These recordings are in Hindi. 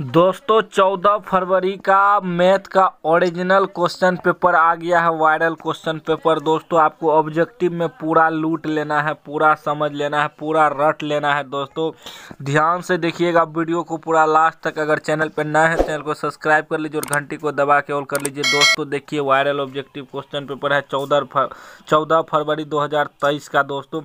दोस्तों चौदह फरवरी का मैथ का ओरिजिनल क्वेश्चन पेपर आ गया है वायरल क्वेश्चन पेपर दोस्तों आपको ऑब्जेक्टिव में पूरा लूट लेना है पूरा समझ लेना है पूरा रट लेना है दोस्तों ध्यान से देखिएगा वीडियो को पूरा लास्ट तक अगर चैनल पर नए है चैनल को सब्सक्राइब कर लीजिए और घंटी को दबा के ऑल कर लीजिए दोस्तों देखिए वायरल ऑब्जेक्टिव क्वेश्चन पेपर है चौदह फर चौदह फरवरी दो का दोस्तों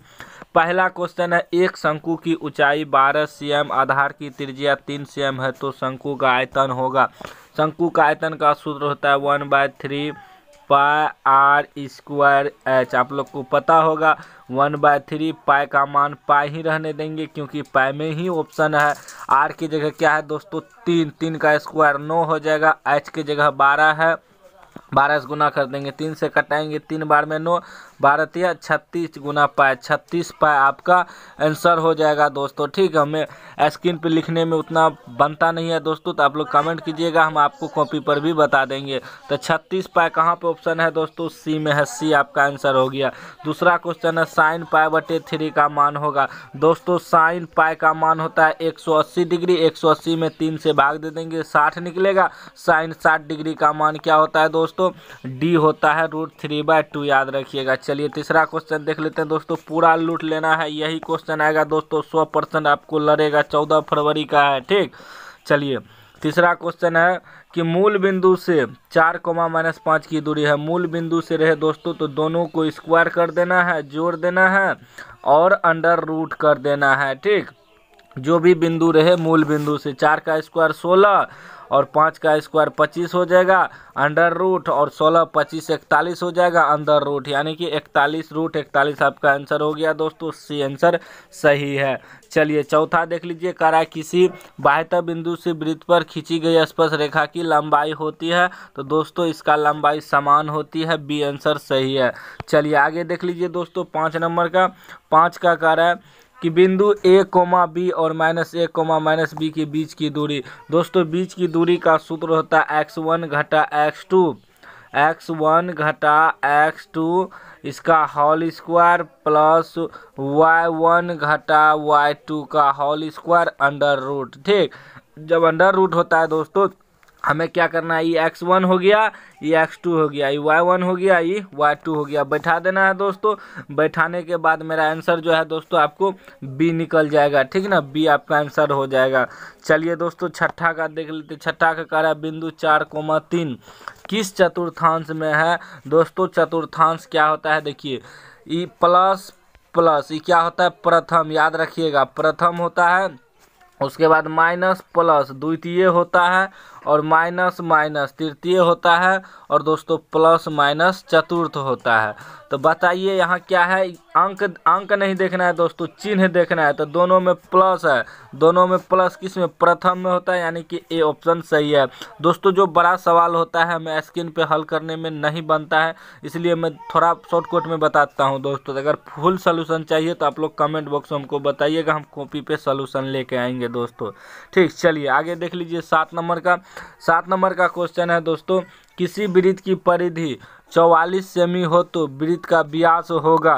पहला क्वेश्चन है एक शंकु की ऊंचाई 12 सीएम आधार की त्रिज्या 3 सीएम है तो शंकु का आयतन होगा शंकु का आयतन का सूत्र होता है one by three pi R square H आप लोग को पता होगा वन बाय थ्री पाई का मान पाई ही रहने देंगे क्योंकि पाई में ही ऑप्शन है आर की जगह क्या है दोस्तों तीन तीन का स्क्वायर नौ हो जाएगा एच की जगह बारह है बारह से गुना कर देंगे तीन से कटाएंगे तीन बार में नौ बारह छत्तीस गुना पाए छत्तीस पाए आपका आंसर हो जाएगा दोस्तों ठीक है हमें स्क्रीन पे लिखने में उतना बनता नहीं है दोस्तों तो आप लोग कमेंट कीजिएगा हम आपको कॉपी पर भी बता देंगे तो छत्तीस पाए कहाँ पे ऑप्शन है दोस्तों सी में है सी आपका आंसर हो गया दूसरा क्वेश्चन है साइन पाए बटे थ्री का मान होगा दोस्तों साइन पाए का मान होता है एक डिग्री एक में तीन से भाग दे देंगे साठ निकलेगा साइन साठ डिग्री का मान क्या होता है दोस्तों दोस्तों डी होता है रूट थ्री बाय टू याद रखिएगा चलिए तीसरा क्वेश्चन देख लेते हैं दोस्तों पूरा लूट लेना है यही क्वेश्चन आएगा दोस्तों सौ परसेंट आपको लड़ेगा चौदह फरवरी का है ठीक चलिए तीसरा क्वेश्चन है कि मूल बिंदु से चार कोमा माइनस पाँच की दूरी है मूल बिंदु से रहे दोस्तों तो दोनों को स्क्वायर कर देना है जोड़ देना है और अंडर रूट कर देना है ठीक जो भी बिंदु रहे मूल बिंदु से चार का स्क्वायर सोलह और पाँच का स्क्वायर पच्चीस हो जाएगा अंडर रूट और सोलह पच्चीस इकतालीस हो जाएगा अंडर रूट यानी कि इकतालीस रूट इकतालीस आपका आंसर हो गया दोस्तों सी आंसर सही है चलिए चौथा देख लीजिए करा किसी बाह्यता बिंदु से वृत्त पर खींची गई स्पर्श रेखा की लंबाई होती है तो दोस्तों इसका लंबाई समान होती है बी आंसर सही है चलिए आगे देख लीजिए दोस्तों पाँच नंबर का पाँच का कारा है कि बिंदु ए कोमा बी और minus A comma minus B के बीच की दूरी दोस्तों बीच की दूरी का सूत्र होता है एक्स वन घटा एक्स टू एक्स वन घटा एक्स टू इसका whole square plus Y one घटा वाई टू का होल स्क्वायर अंडर रूट ठीक जब अंडर रूट होता है दोस्तों हमें क्या करना है ये एक्स वन हो गया ये एक्स टू हो गया ये वाई वन हो गया ये वाई टू हो गया बैठा देना है दोस्तों बैठाने के बाद मेरा आंसर जो है दोस्तों आपको बी निकल जाएगा ठीक ना बी आपका आंसर हो जाएगा चलिए दोस्तों छठा का देख लेते छठा का कार्य है बिंदु चार कोमा तीन किस चतुर्थांश में है दोस्तों चतुर्थांश क्या होता है देखिए ई प्लस प्लस ये क्या होता है प्रथम याद रखिएगा प्रथम होता है उसके बाद माइनस प्लस द्वितीय होता है और माइनस माइनस तृतीय होता है और दोस्तों प्लस माइनस चतुर्थ होता है तो बताइए यहाँ क्या है अंक अंक नहीं देखना है दोस्तों चिन्ह देखना है तो दोनों में प्लस है दोनों में प्लस किस में प्रथम में होता है यानी कि ए ऑप्शन सही है दोस्तों जो बड़ा सवाल होता है हमें स्क्रीन पे हल करने में नहीं बनता है इसलिए मैं थोड़ा शॉर्टकट में बताता हूँ दोस्तों अगर फुल सोल्यूशन चाहिए तो आप लोग कमेंट बॉक्स में हमको बताइएगा हम कॉपी पर सोल्यूशन लेके आएंगे दोस्तों ठीक चलिए आगे देख लीजिए सात नंबर का सात नंबर का क्वेश्चन है दोस्तों किसी वृत्त की परिधि चौवालीस सेमी हो तो वृत्त का व्यास होगा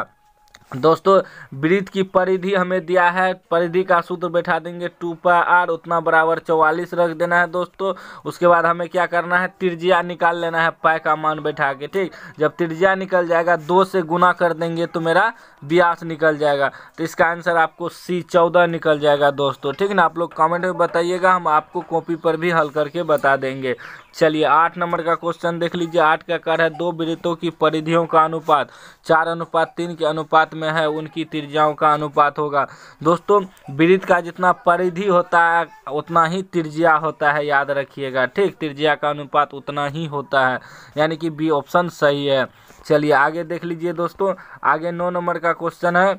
दोस्तों वृत्त की परिधि हमें दिया है परिधि का सूत्र बैठा देंगे टू पा आर उतना बराबर चौवालीस रख देना है दोस्तों उसके बाद हमें क्या करना है त्रिज्या निकाल लेना है पाए का मान बैठा के ठीक जब त्रिज्या निकल जाएगा दो से गुना कर देंगे तो मेरा ब्यास निकल जाएगा तो इसका आंसर आपको सी चौदह निकल जाएगा दोस्तों ठीक ना आप लोग कॉमेंट में बताइएगा हम आपको कॉपी पर भी हल करके बता देंगे चलिए आठ नंबर का क्वेश्चन देख लीजिए आठ का कर है दो वृत्तों की परिधियों का अनुपात चार अनुपात तीन के अनुपात में है उनकी त्रिज्याओं का अनुपात होगा दोस्तों वृत्त का जितना परिधि होता है उतना ही त्रिज्या होता है याद रखिएगा ठीक त्रिज्या का अनुपात उतना ही होता है यानी कि बी ऑप्शन सही है चलिए आगे देख लीजिए दोस्तों आगे नौ नंबर का क्वेश्चन है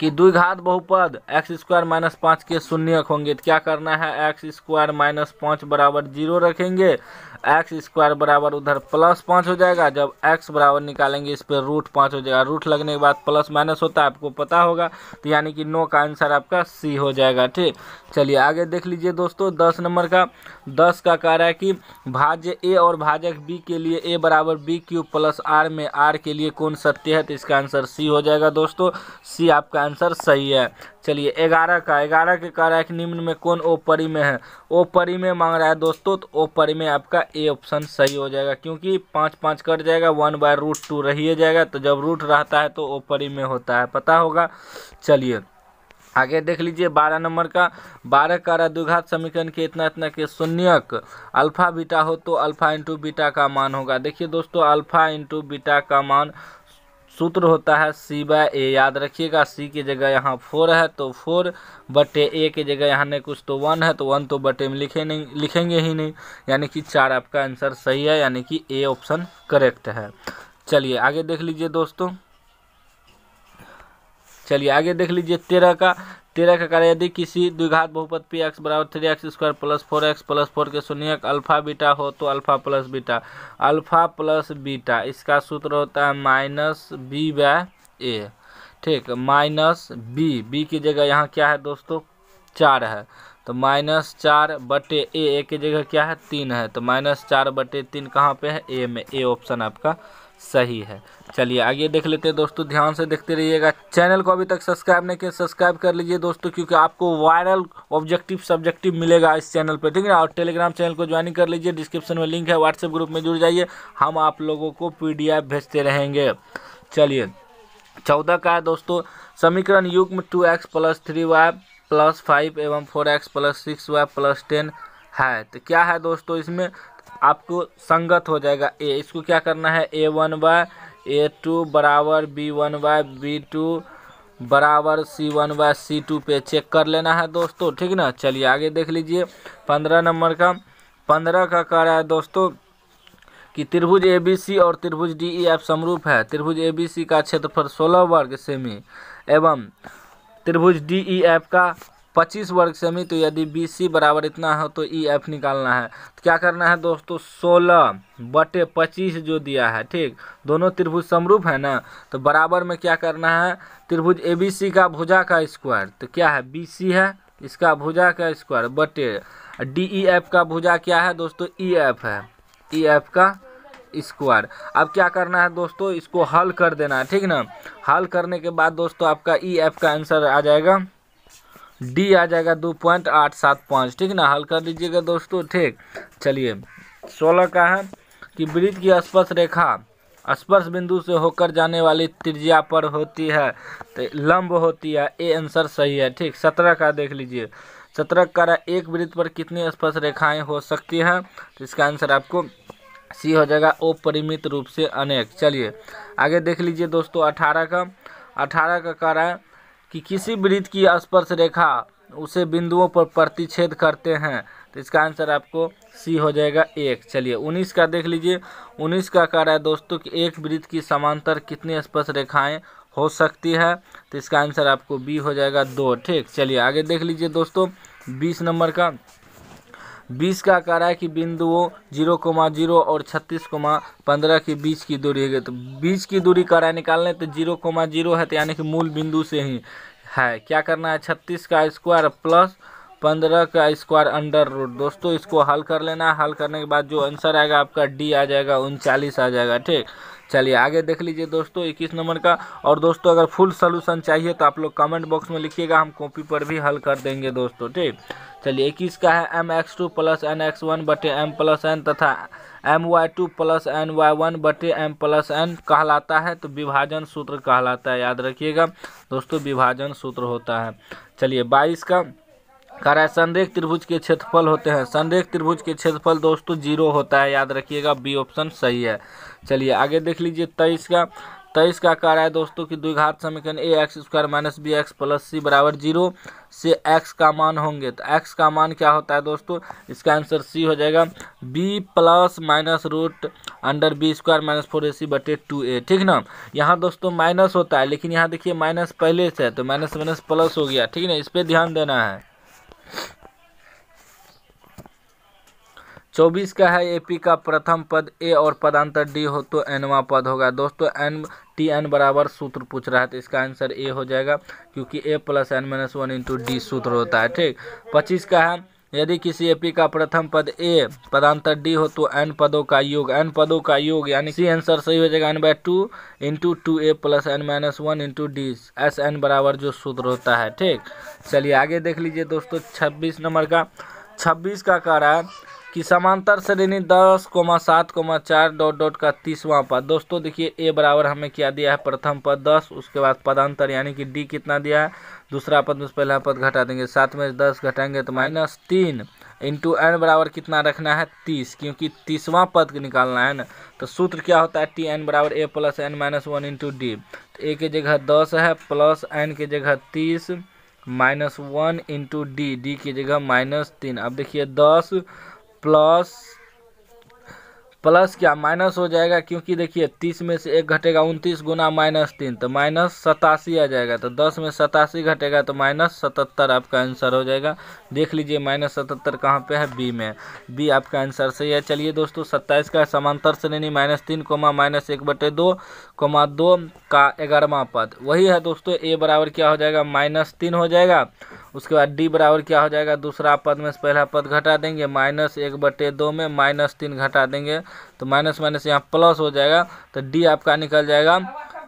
कि द्विघात बहुपद एक्स स्क्वायर माइनस पाँच के शून्य होंगे तो क्या करना है एक्स स्क्वायर माइनस पाँच बराबर जीरो रखेंगे एक्स स्क्वायर बराबर उधर प्लस पाँच हो जाएगा जब एक्स बराबर निकालेंगे इस पर रूट पाँच हो जाएगा रूट लगने के बाद प्लस माइनस होता है आपको पता होगा तो यानी कि नो का आंसर आपका सी हो जाएगा ठीक चलिए आगे देख लीजिए दोस्तों दस नंबर का दस का कार्य है कि भाज्य ए और भाजक बी के लिए ए बराबर बी क्यू प्लस आर में आर के लिए कौन सत्य है तो इसका आंसर सी हो जाएगा दोस्तों सी आपका आंसर सही है चलिए ग्यारह का ग्यारह के कह रहा है कि निम्न में कौन ओ में है ओ में मांग रहा है दोस्तों तो ओ में आपका ए ऑप्शन सही हो जाएगा क्योंकि पाँच पाँच कट जाएगा वन बाय रूट टू रह जाएगा तो जब रूट रहता है तो ओ में होता है पता होगा चलिए आगे देख लीजिए बारह नंबर का बारह का द्विघात समीकरण के इतना इतना के शून्यक अल्फा बीटा हो तो अल्फा इंटू बीटा का मान होगा देखिए दोस्तों अल्फा इंटू बीटा का मान सूत्र होता है सी बाय ए याद रखिएगा सी की जगह यहाँ फोर है तो फोर बटे ए की जगह यहाँ ने कुछ तो वन है तो वन तो बटे में लिखे नहीं लिखेंगे ही नहीं यानी कि चार आपका आंसर सही है यानी कि ए ऑप्शन करेक्ट है चलिए आगे देख लीजिए दोस्तों चलिए आगे देख लीजिए तेरह का तेरह का कार्य यदि किसी द्विघात बहुपद पी एक्स बराबर three X square plus four X plus four के शून्य अल्फा बीटा हो तो alpha plus beta alpha plus beta इसका सूत्र होता है माइनस बी बाय ए ठीक माइनस बी बी की जगह यहाँ क्या है दोस्तों चार है तो माइनस चार बटे ए ए की जगह क्या है तीन है तो माइनस चार बटे तीन कहाँ पे है ए में ए ऑप्शन आपका सही है चलिए आगे देख लेते हैं दोस्तों ध्यान से देखते रहिएगा चैनल को अभी तक सब्सक्राइब नहीं किया सब्सक्राइब कर लीजिए दोस्तों क्योंकि आपको वायरल ऑब्जेक्टिव सब्जेक्टिव मिलेगा इस चैनल पे ठीक है और टेलीग्राम चैनल को ज्वाइन कर लीजिए डिस्क्रिप्शन में लिंक है व्हाट्सएप ग्रुप में जुड़ जाइए हम आप लोगों को पी भेजते रहेंगे चलिए चौदह का है दोस्तों समीकरण युग्म two X plus three Y plus five एवं four X plus six Y plus ten है तो क्या है दोस्तों इसमें आपको संगत हो जाएगा ए इसको क्या करना है A one by A two बराबर B one by B two बराबर C one by C two पे चेक कर लेना है दोस्तों ठीक ना चलिए आगे देख लीजिए पंद्रह नंबर का पंद्रह का कह रहा है दोस्तों कि त्रिभुज ए बी सी और त्रिभुज डी ई एफ समरूप है त्रिभुज ए बी सी का क्षेत्रफल सोलह वर्ग सेमी एवं त्रिभुज डी ई एफ का पच्चीस वर्ग सेमी तो यदि बी सी बराबर इतना हो तो ई e एफ निकालना है तो क्या करना है दोस्तों सोलह बटे पच्चीस जो दिया है ठीक दोनों त्रिभुज समरूप है ना तो बराबर में क्या करना है त्रिभुज ए बी सी का भुजा का स्क्वायर तो क्या है बी सी है इसका भुजा का स्क्वायर बटे डी ई एफ का भुजा क्या है दोस्तों ई e एफ है ई e एफ का स्क्वायर अब क्या करना है दोस्तों इसको हल कर देना है ठीक ना हल करने के बाद दोस्तों आपका ई एफ का आंसर आ जाएगा डी आ जाएगा दो पॉइंट आठ सात पाँच ठीक ना हल कर लीजिएगा दोस्तों ठीक चलिए सोलह का है कि वृत्त की स्पर्श रेखा स्पर्श बिंदु से होकर जाने वाली त्रिज्या पर होती है तो लंब होती है ए आंसर सही है ठीक सत्रह का देख लीजिए सत्रह का एक वृत्त पर कितनी स्पर्श रेखाएं हो सकती हैं तो इसका आंसर आपको सी हो जाएगा ओ परिमित रूप से अनेक चलिए आगे देख लीजिए दोस्तों अठारह का अठारह का कह रहा है कि किसी वृत्त की स्पर्श रेखा उसे बिंदुओं पर प्रतिच्छेद करते हैं तो इसका आंसर आपको सी हो जाएगा एक चलिए उन्नीस का देख लीजिए उन्नीस का कह रहा है दोस्तों कि एक वृत्त की समांतर कितनी स्पर्श रेखाएं हो सकती है तो इसका आंसर आपको बी हो जाएगा दो ठीक चलिए आगे देख लीजिए दोस्तों बीस नंबर का बीस का कह रहा है कि बिंदुओं जीरो कोमा जीरो और छत्तीस कोमा पंद्रह के बीच की दूरी है तो बीच की दूरी कह रहा है निकालने तो जीरो कोमा जीरो है तो यानी कि मूल बिंदु से ही है क्या करना है छत्तीस का स्क्वायर प्लस पंद्रह का स्क्वायर अंडर रूट दोस्तों इसको हल कर लेना हल करने के बाद जो आंसर आएगा आपका डी आ जाएगा उनचालीस आ जाएगा ठीक चलिए आगे देख लीजिए दोस्तों इक्कीस नंबर का और दोस्तों अगर फुल सोल्यूशन चाहिए तो आप लोग कमेंट बॉक्स में लिखिएगा हम कॉपी पर भी हल कर देंगे दोस्तों ठीक चलिए इक्कीस का है M X two plus N X one बटे एम प्लस एन तथा M Y two plus N Y one बटे एम प्लस एन कहलाता है तो विभाजन सूत्र कहलाता है याद रखिएगा दोस्तों विभाजन सूत्र होता है चलिए बाईस का करा है संदेह त्रिभुज के क्षेत्रफल होते हैं संदेह त्रिभुज के क्षेत्रफल दोस्तों जीरो होता है याद रखिएगा बी ऑप्शन सही है चलिए आगे देख लीजिए तेईस का तेईस का कह रहा है दोस्तों कि द्विघात समीकरण A X square minus B X plus C बराबर जीरो से एक्स का मान होंगे तो एक्स का मान क्या होता है दोस्तों इसका आंसर सी हो जाएगा B plus minus root under B square minus four A C बटे टू ए ठीक ना यहाँ दोस्तों माइनस होता है लेकिन यहाँ देखिए माइनस पहले से है तो माइनस माइनस प्लस हो गया ठीक ना इस पर ध्यान देना है चौबीस का है एपी का प्रथम पद ए और पदांतर डी हो तो एनवा पद होगा दोस्तों एन टी एन बराबर सूत्र पूछ रहा है तो इसका आंसर ए हो जाएगा क्योंकि A plus N minus one into D सूत्र होता है ठीक पच्चीस का है यदि किसी एपी का प्रथम पद ए पदांतर डी हो तो एन पदों का योग एन पदों का योग यानी सी आंसर सही हो जाएगा N by two into two A plus N minus one into D S N बराबर जो सूत्र होता है ठीक चलिए आगे देख लीजिए दोस्तों छब्बीस नंबर का छब्बीस का कह रहा है कि समांतर श्रेणी दस कोमा सात कोमा चार डॉट डॉट का तीसवां पद दोस्तों देखिए ए बराबर हमें क्या दिया है प्रथम पद दस उसके बाद पदांतर यानी कि डी कितना दिया है दूसरा पद में पहला पद घटा देंगे सात में दस घटाएंगे तो माइनस तीन इंटू एन बराबर कितना रखना है तीस क्योंकि तीसवां पद निकालना है ना तो सूत्र क्या होता है टी एन बराबर A plus N minus one into D तो ए के जगह दस है प्लस एन के जगह तीस minus one into D D की जगह माइनस तीन अब देखिए दस प्लस प्लस क्या माइनस हो जाएगा क्योंकि देखिए तीस में से एक घटेगा उनतीस गुना माइनस तीन तो माइनस सतासी आ जाएगा तो दस में सतासी घटेगा तो माइनस सतहत्तर आपका आंसर हो जाएगा देख लीजिए माइनस सतहत्तर कहाँ पे है बी में बी आपका आंसर सही है चलिए दोस्तों सत्ताईस का समांतर श्रेणी माइनस तीन कोमा माइनस एक बटे दो कोमा दो का ग्यारहवा पद वही है दोस्तों ए बराबर क्या हो जाएगा माइनस तीन हो जाएगा उसके बाद डी बराबर क्या हो जाएगा दूसरा पद में से पहला पद घटा देंगे माइनस एक बटे दो में माइनस तीन घटा देंगे तो माइनस माइनस यहाँ प्लस हो जाएगा तो डी आपका निकल जाएगा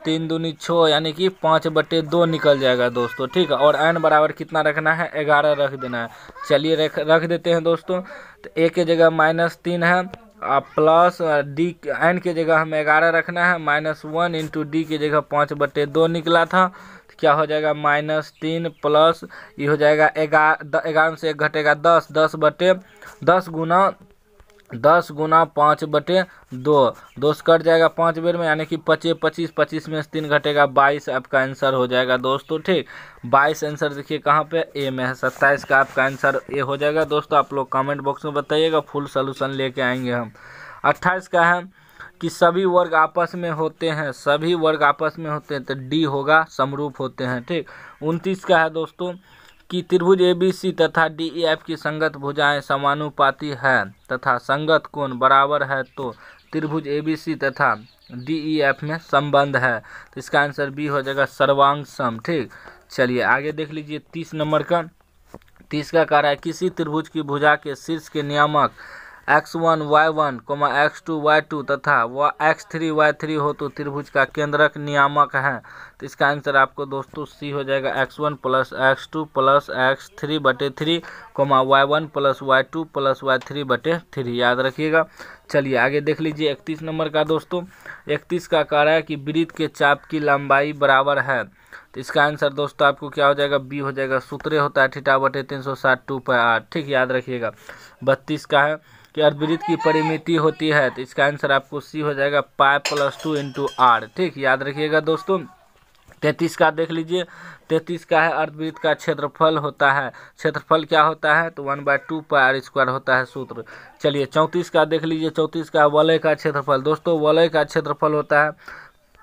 तीन दूनी छः यानी कि पाँच बटे दो निकल जाएगा दोस्तों ठीक है और एन बराबर कितना रखना है ग्यारह रख देना है चलिए रख रख देते हैं दोस्तों तो ए के जगह माइनस तीन है अब प्लस डी एन के जगह हमें ग्यारह रखना है माइनस वन इंटू डी के जगह पाँच बटे दो निकला था तो क्या हो जाएगा माइनस तीन प्लस ये हो जाएगा ग्यारह से एक घटेगा दस दस बटे दस गुना दस गुना पाँच बटे दो दोस्त कट जाएगा पाँच बेर में यानी कि पच्चीस पच्चीस पच्चीस में तीन घटेगा बाईस आपका आंसर हो जाएगा दोस्तों ठीक बाईस आंसर देखिए कहाँ पे ए में है सत्ताईस का आपका आंसर ए हो जाएगा दोस्तों आप लोग कमेंट बॉक्स में बताइएगा फुल सोल्यूशन लेके आएंगे हम अट्ठाईस का है कि सभी वर्ग आपस में होते हैं सभी वर्ग आपस में होते हैं तो डी होगा समरूप होते हैं ठीक उनतीस का है दोस्तों कि त्रिभुज एबीसी तथा डीईएफ e की संगत भुजाएं समानुपाती है तथा संगत कोण बराबर है तो त्रिभुज एबीसी तथा डीईएफ e में संबंध है तो इसका आंसर बी हो जाएगा सर्वांग सम ठीक चलिए आगे देख लीजिए तीस नंबर का तीस का कार्य है किसी त्रिभुज की भुजा के शीर्ष के नियामक X one Y one comma X two Y two तथा वह एक्स थ्री वाई थ्री हो तो त्रिभुज का केंद्रक नियामक है तो इसका आंसर आपको दोस्तों सी हो जाएगा X one plus X two plus X three बटे three comma Y one plus Y two plus Y three बटे थ्री याद रखिएगा चलिए आगे देख लीजिए इकतीस नंबर का दोस्तों इकतीस का कह रहा है कि वृत्त के चाप की लंबाई बराबर है तो इसका आंसर दोस्तों आपको क्या हो जाएगा बी हो जाएगा सूत्रे होता है ठीटा बटे तीन सौ साठ टू पर आठ ठीक याद रखिएगा बत्तीस का है कि अर्धवृत्त की परिमिति होती है तो इसका आंसर आपको सी हो जाएगा pi plus two into are ठीक याद रखिएगा दोस्तों तैतीस का देख लीजिए तैतीस का है अर्धवृत्त का क्षेत्रफल होता है क्षेत्रफल क्या होता है तो one by two pi R square होता है सूत्र चलिए चौंतीस का देख लीजिए चौंतीस का वलय का क्षेत्रफल दोस्तों वलय का क्षेत्रफल होता है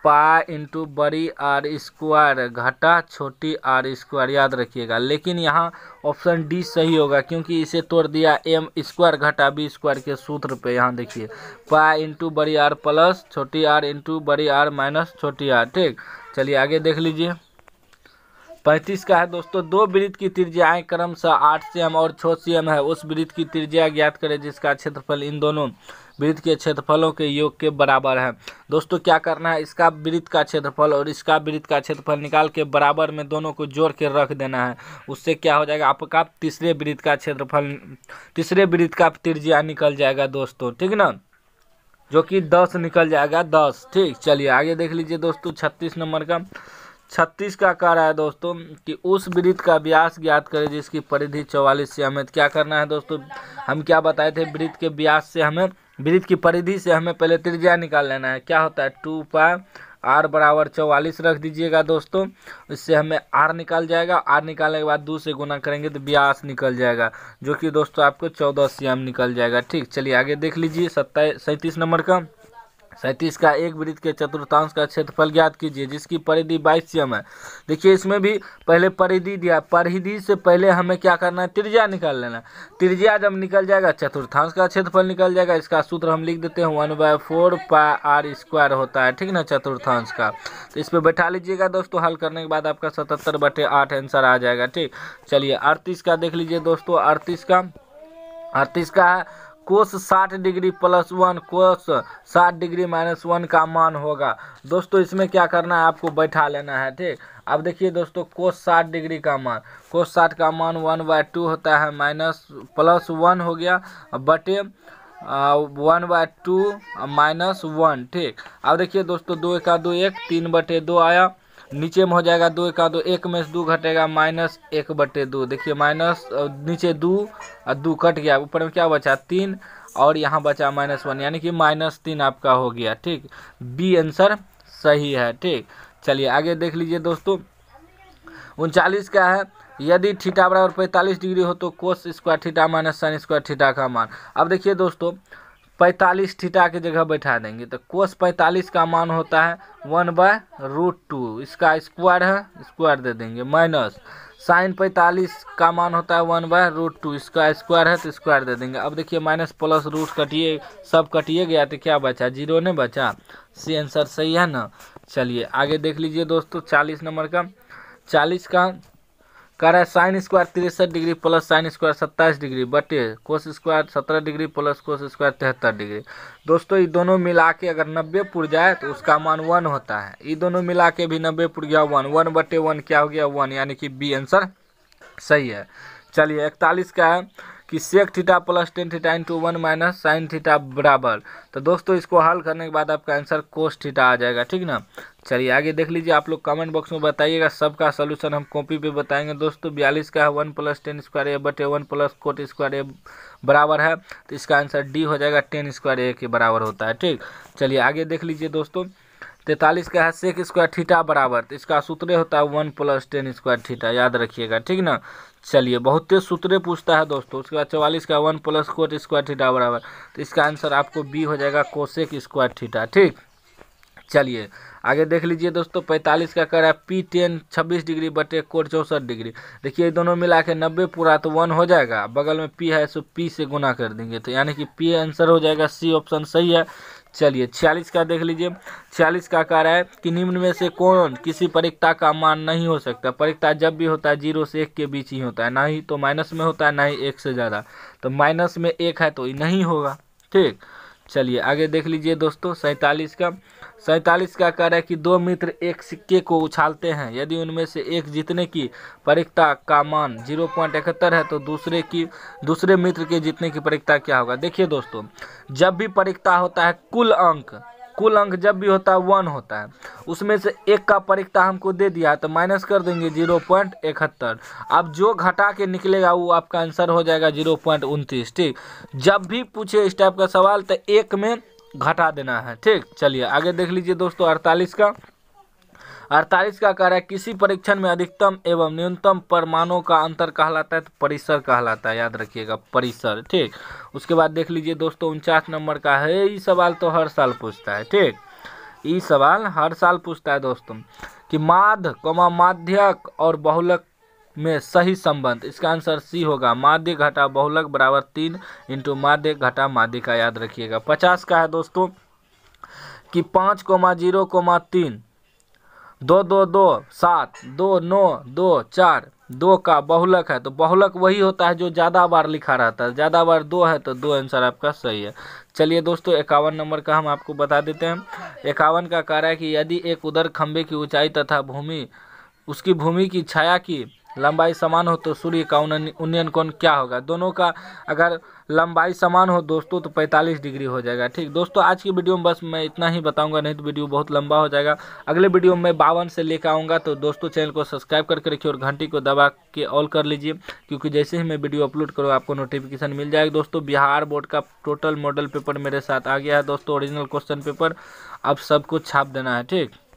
पा इंटू बड़ी आर स्क्वायर घटा छोटी आर स्क्वायर याद रखिएगा लेकिन यहाँ ऑप्शन डी सही होगा क्योंकि इसे तोड़ दिया एम स्क्वायर घटा बी स्क्वायर के सूत्र पे यहाँ देखिए पा इंटू बड़ी आर प्लस छोटी आर इंटू बड़ी आर माइनस छोटी आर ठीक चलिए आगे देख लीजिए पैंतीस का है दोस्तों दो वृत्त की त्रिज्याएं क्रम से आठ सी एम और छः सी एम है उस वृत्त की त्रिज्या ज्ञात करें जिसका क्षेत्रफल इन दोनों वृत्त के क्षेत्रफलों के योग के बराबर है दोस्तों क्या करना है इसका वृत्त का क्षेत्रफल और इसका वृत्त का क्षेत्रफल निकाल के बराबर में दोनों को जोड़ के रख देना है उससे क्या हो जाएगा आपका तीसरे वृत्त का क्षेत्रफल तीसरे वृत्त का त्रिज्या निकल जाएगा दोस्तों ठीक ना जो कि दस निकल जाएगा दस ठीक चलिए आगे देख लीजिए दोस्तों छत्तीस नंबर का छत्तीस का कह रहा है दोस्तों कि उस वृत्त का व्यास ज्ञात करें जिसकी परिधि चौवालीस से हमें क्या करना है दोस्तों हम क्या बताए थे वृत्त के व्यास से हमें वृत्त की परिधि से हमें पहले त्रिज्या निकाल लेना है क्या होता है टू पा आर बराबर चौवालीस रख दीजिएगा दोस्तों इससे हमें आर निकाल जाएगा आर निकालने के बाद दो से गुना करेंगे तो ब्यास निकल जाएगा जो कि दोस्तों आपको चौदह सी निकल जाएगा ठीक चलिए आगे देख लीजिए सत्ताईस सैंतीस नंबर का सैंतीस का एक वृत्त के चतुर्थांश का क्षेत्रफल ज्ञात कीजिए जिसकी परिधि बाईस एम है देखिए इसमें भी पहले परिधि दिया परिधि से पहले हमें क्या करना है त्रिज्या निकाल लेना त्रिज्या जब निकल जाएगा चतुर्थांश का क्षेत्रफल निकल जाएगा इसका सूत्र हम लिख देते हैं one by four pi R square होता है ठीक ना चतुर्थांश का तो इस पर बैठा लीजिएगा दोस्तों हल करने के बाद आपका सतहत्तर बटे आठ आंसर आ जाएगा ठीक चलिए अड़तीस का देख लीजिए दोस्तों अड़तीस का अड़तीस का है cos 60 degree plus one cos 60 degree minus one का मान होगा दोस्तों इसमें क्या करना है आपको बैठा लेना है ठीक अब देखिए दोस्तों कोस 60 डिग्री का मान कोस 60 का मान वन बाय टू होता है माइनस प्लस वन हो गया बटे one by two minus one ठीक अब देखिए दोस्तों दो एक दो एक तीन बटे दो आया नीचे में हो जाएगा दो एक दो एक में से दो घटेगा माइनस एक बटे दो देखिए माइनस नीचे दो और दो कट गया ऊपर में क्या बचा तीन और यहाँ बचा माइनस वन यानी कि माइनस तीन आपका हो गया ठीक बी आंसर सही है ठीक चलिए आगे देख लीजिए दोस्तों उनचालीस का है यदि थीटा बराबर पैंतालीस डिग्री हो तो cos square theta minus sine square theta का मान अब देखिए दोस्तों पैंतालीस थीटा की जगह बैठा देंगे तो कोस पैंतालीस का मान होता है वन बाय रूट टू इसका स्क्वायर है स्क्वायर दे देंगे माइनस साइन पैंतालीस का मान होता है वन बाय रूट टू इसका स्क्वायर है तो स्क्वायर दे देंगे अब देखिए माइनस प्लस रूट कटिए सब कटिए गया तो क्या बचा जीरो ने बचा सी आंसर सही है ना चलिए आगे देख लीजिए दोस्तों चालीस नंबर का चालीस का कह रहा है साइन स्क्वायर तिरसठ डिग्री प्लस साइन स्क्वायर सत्ताईस डिग्री बटे कोस स्क्वायर सत्रह डिग्री प्लस कोस स्क्वायर तिहत्तर डिग्री दोस्तों ये दोनों मिला के अगर नब्बे पुर जाए तो उसका मान वन होता है ये दोनों मिला के भी नब्बे पुर गया वन वन बटे वन क्या हो गया वन यानी कि बी आंसर सही है चलिए इकतालीस का है कि sec theta plus tan theta into one minus sine theta बराबर तो दोस्तों इसको हल करने के बाद आपका आंसर कोस थीटा आ जाएगा ठीक ना चलिए आगे देख लीजिए आप लोग कमेंट बॉक्स में बताइएगा सबका सोल्यूशन हम कॉपी पे बताएंगे दोस्तों बयालीस का है one plus tan square A बटे one plus cot square A बराबर है तो इसका आंसर डी हो जाएगा टेन स्क्वायर ए के बराबर होता है ठीक चलिए आगे देख लीजिए दोस्तों तैतालीस का है सेक स्क्वायर थीटा बराबर तो इसका सूत्र होता है one plus tan square theta याद रखिएगा ठीक ना चलिए बहुत तेज सूत्रे पूछता है दोस्तों उसके बाद चौवालीस का one plus cot square theta बराबर तो इसका आंसर आपको बी हो जाएगा कोसेक स्क्वायर थीटा ठीक चलिए आगे देख लीजिए दोस्तों पैंतालीस का कर है पी टेन छब्बीस डिग्री बटे कोट चौंसठ डिग्री देखिए ये दोनों मिला के नब्बे पूरा तो वन हो जाएगा बगल में पी है सो तो पी से गुना कर देंगे तो यानी कि पी आंसर हो जाएगा सी ऑप्शन सही है चलिए छियालीस का देख लीजिए छियालीस का कह रहा है कि निम्न में से कौन किसी परीक्षा का मान नहीं हो सकता परीक्षा जब भी होता है जीरो से एक के बीच ही होता है ना ही तो माइनस में होता है ना ही एक से ज़्यादा तो माइनस में एक है तो नहीं होगा ठीक चलिए आगे देख लीजिए दोस्तों सैंतालीस का सैंतालीस का कार्य है कि दो मित्र एक सिक्के को उछालते हैं यदि उनमें से एक जीतने की परीक्षा का मान जीरो पॉइंट इकहत्तर है तो दूसरे की दूसरे मित्र के जीतने की परीक्षा क्या होगा देखिए दोस्तों जब भी परीक्षा होता है कुल अंक कुल अंक जब भी होता है वन होता है उसमें से एक का परीक्षा हमको दे दिया तो माइनस कर देंगे जीरो पॉइंट इकहत्तर अब जो घटा के निकलेगा वो आपका आंसर हो जाएगा जीरो पॉइंट उनतीस ठीक जब भी पूछे इस टाइप का सवाल तो एक में घटा देना है ठीक चलिए आगे देख लीजिए दोस्तों अड़तालीस का अड़तालीस का कह रहा है किसी परीक्षण में अधिकतम एवं न्यूनतम परमाणु का अंतर कहलाता है तो परिसर कहलाता है याद रखिएगा परिसर ठीक उसके बाद देख लीजिए दोस्तों उनचास नंबर का है ये सवाल तो हर साल पूछता है ठीक ये सवाल हर साल पूछता है दोस्तों कि माध कमा माध्यक और बहुलक में सही संबंध इसका आंसर सी होगा माध्य घटा बहुलक बराबर तीन इंटू माध्य घटा माध्य का याद रखिएगा पचास का है दोस्तों कि पाँच कोमा जीरो कोमा तीन दो दो दो सात दो नौ दो चार दो का बहुलक है तो बहुलक वही होता है जो ज़्यादा बार लिखा रहता है ज़्यादा बार दो है तो दो आंसर आपका सही है चलिए दोस्तों इक्यावन नंबर का हम आपको बता देते हैं इक्यावन का कार्य है कि यदि एक उधर खंबे की ऊंचाई तथा भूमि उसकी भूमि की छाया की लंबाई समान हो तो सूर्य का उन्नयन कोण क्या होगा दोनों का अगर लंबाई समान हो दोस्तों तो 45 डिग्री हो जाएगा ठीक दोस्तों आज की वीडियो में बस मैं इतना ही बताऊंगा नहीं तो वीडियो बहुत लंबा हो जाएगा अगले वीडियो में बावन से लेकर आऊँगा तो दोस्तों चैनल को सब्सक्राइब करके रखिए और घंटी को दबा के ऑल कर लीजिए क्योंकि जैसे ही मैं वीडियो अपलोड करूँ आपको नोटिफिकेशन मिल जाएगा दोस्तों बिहार बोर्ड का टोटल मॉडल पेपर मेरे साथ आ गया है दोस्तों ओरिजिनल क्वेश्चन पेपर अब सबको छाप देना है ठीक